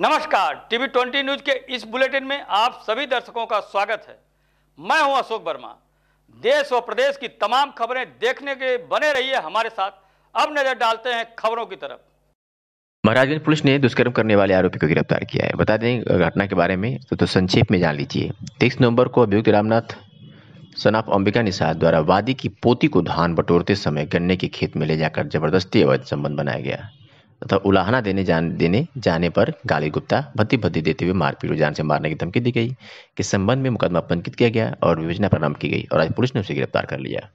नमस्कार TV twenty news के इस बुलेटिन में आप सभी दर्शकों का स्वागत है मैं हूं अशोक वर्मा देश और प्रदेश की तमाम खबरें देखने के बने रहिए हमारे साथ अब नजर डालते हैं खबरों की तरफ महाराजगंज पुलिस ने दुष्कर्म करने वाले आरोपी को गिरफ्तार किया है बता दें घटना के बारे में तो, तो संक्षेप में जान लीजिए तेईस नवंबर को अभियुक्त रामनाथ सनाफ अंबिका निषाद द्वारा वादी की पोती को धान बटोरते समय गन्ने के खेत में ले जाकर जबरदस्ती अवैध संबंध बनाया गया तथा उलाहना देने जान देने जाने पर गाली गुप्ता भद्दी भद्दी देते हुए मारपीट और जान से मारने की धमकी दी गई के संबंध में मुकदमा पंजीकृत किया गया और विवेचना प्रारंभ की गई और आज पुलिस ने उसे गिरफ्तार कर लिया